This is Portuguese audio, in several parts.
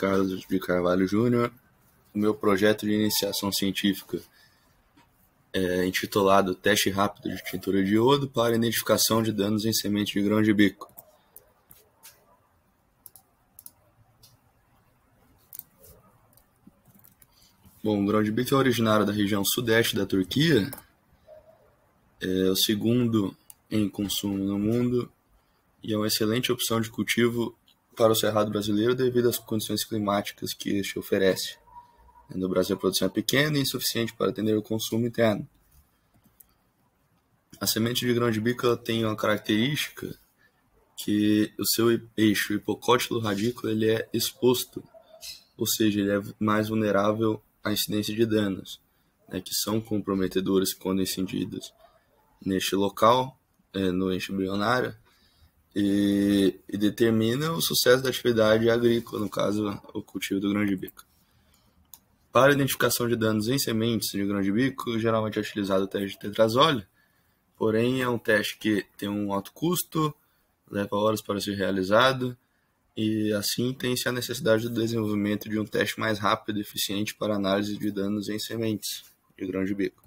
Carlos de Carvalho Júnior. O meu projeto de iniciação científica é intitulado Teste Rápido de Tintura de Iodo para Identificação de Danos em Semente de Grão de Bico. Bom, o grão de bico é originário da região sudeste da Turquia, é o segundo em consumo no mundo e é uma excelente opção de cultivo para o Cerrado brasileiro devido às condições climáticas que este oferece. No Brasil, a produção é pequena e insuficiente para atender o consumo interno. A semente de grão de bico tem uma característica que o seu eixo hipocótilo radículo ele é exposto, ou seja, ele é mais vulnerável à incidência de danos, né, que são comprometedores quando incendidos. Neste local, eh, no eixo embrionário, e, e determina o sucesso da atividade agrícola, no caso, o cultivo do grão-de-bico. Para identificação de danos em sementes de grão-de-bico, geralmente é utilizado o teste de tetrazole, porém é um teste que tem um alto custo, leva horas para ser realizado, e assim tem-se a necessidade do desenvolvimento de um teste mais rápido e eficiente para análise de danos em sementes de grão de bico.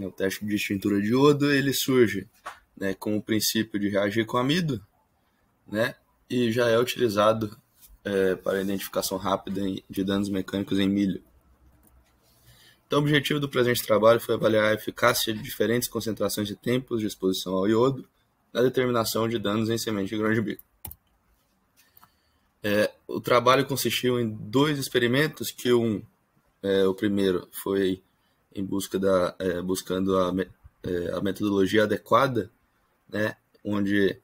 É o teste de extintura de iodo ele surge né, com o princípio de reagir com amido, né, e já é utilizado é, para identificação rápida de danos mecânicos em milho. Então, o objetivo do presente trabalho foi avaliar a eficácia de diferentes concentrações de tempos de exposição ao iodo na determinação de danos em semente de grão-de-bico. É, o trabalho consistiu em dois experimentos, que um, é, o primeiro foi em busca da, é, buscando a, é, a metodologia adequada né, onde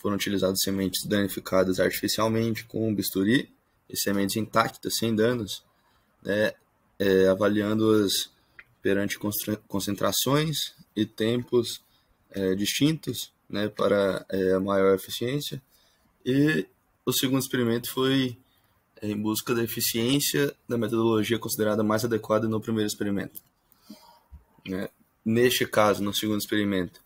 foram utilizadas sementes danificadas artificialmente com bisturi e sementes intactas, sem danos, né, é, avaliando-as perante concentrações e tempos é, distintos né, para é, maior eficiência. E o segundo experimento foi em busca da eficiência da metodologia considerada mais adequada no primeiro experimento. Né. Neste caso, no segundo experimento,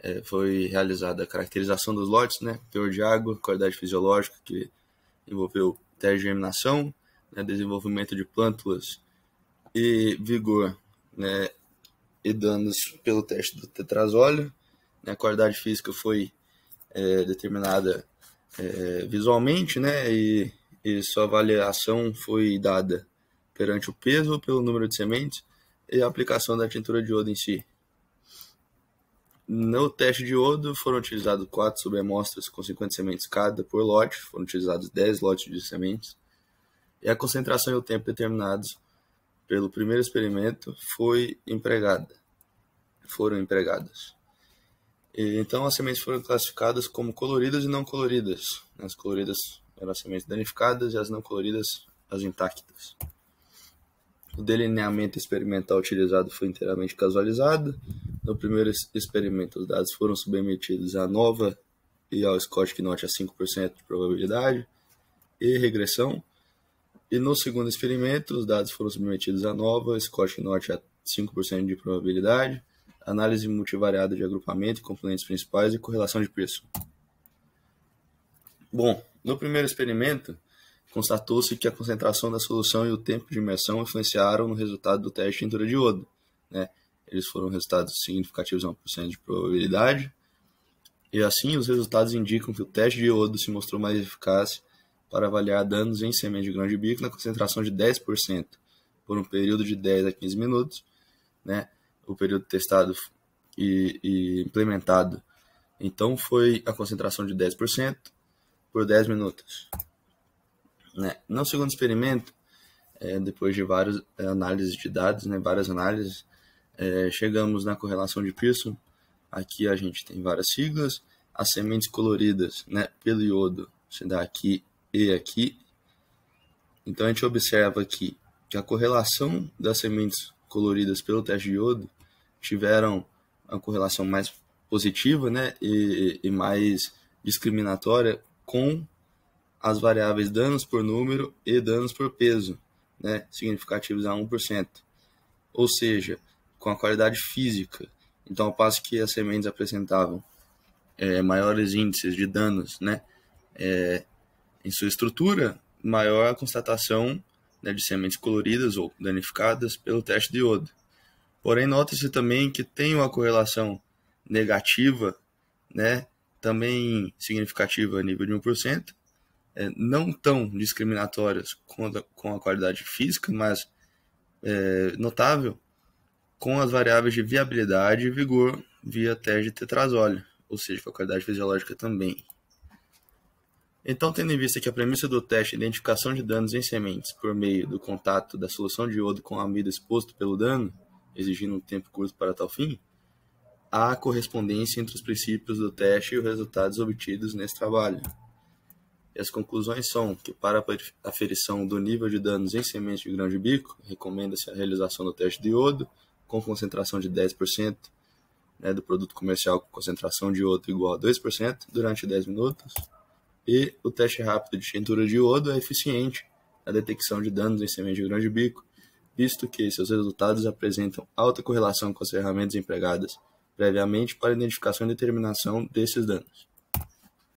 é, foi realizada a caracterização dos lotes, né, teor de água, qualidade fisiológica, que envolveu tergerminação, né, desenvolvimento de plântulas e vigor né, e danos pelo teste do tetrazóleo. Né, a qualidade física foi é, determinada é, visualmente né, e, e sua avaliação foi dada perante o peso, pelo número de sementes e a aplicação da tintura de iodo em si. No teste de iodo foram utilizados quatro subamostras com 50 sementes cada por lote, foram utilizados 10 lotes de sementes, e a concentração e o tempo determinados pelo primeiro experimento foi empregada. Foram empregadas. E, então as sementes foram classificadas como coloridas e não coloridas. As coloridas eram as sementes danificadas e as não coloridas as intactas. O delineamento experimental utilizado foi inteiramente casualizado no primeiro experimento, os dados foram submetidos à nova e ao Scott Knott a 5% de probabilidade e regressão. E no segundo experimento, os dados foram submetidos à nova, Scott Knott a 5% de probabilidade, análise multivariada de agrupamento, componentes principais e correlação de preço. Bom, no primeiro experimento, constatou-se que a concentração da solução e o tempo de imersão influenciaram no resultado do teste de tintura de iodo. Né? eles foram resultados significativos a é 1% de probabilidade. E assim, os resultados indicam que o teste de iodo se mostrou mais eficaz para avaliar danos em semente de grão de bico na concentração de 10% por um período de 10 a 15 minutos. Né? O período testado e, e implementado, então, foi a concentração de 10% por 10 minutos. Né? No segundo experimento, é, depois de várias análises de dados, né, várias análises, é, chegamos na correlação de Pearson. Aqui a gente tem várias siglas. As sementes coloridas né, pelo iodo se dá aqui e aqui. Então a gente observa aqui que a correlação das sementes coloridas pelo teste de iodo tiveram uma correlação mais positiva né, e, e mais discriminatória com as variáveis danos por número e danos por peso, né, significativos a 1%. Ou seja, com a qualidade física. Então, ao passo que as sementes apresentavam é, maiores índices de danos né, é, em sua estrutura, maior a constatação né, de sementes coloridas ou danificadas pelo teste de iodo. Porém, nota-se também que tem uma correlação negativa, né, também significativa a nível de 1%, é, não tão discriminatórias com a, com a qualidade física, mas é, notável, com as variáveis de viabilidade e vigor via teste de tetrazole, ou seja, com a qualidade fisiológica também. Então, tendo em vista que a premissa do teste é a identificação de danos em sementes por meio do contato da solução de iodo com a amido exposto pelo dano, exigindo um tempo curto para tal fim, há correspondência entre os princípios do teste e os resultados obtidos nesse trabalho. E as conclusões são que, para a aferição do nível de danos em sementes de grão de bico, recomenda-se a realização do teste de iodo, com concentração de 10%, né, do produto comercial com concentração de iodo igual a 2% durante 10 minutos. E o teste rápido de tintura de iodo é eficiente na detecção de danos em semente de grande bico, visto que seus resultados apresentam alta correlação com as ferramentas empregadas previamente para identificação e determinação desses danos.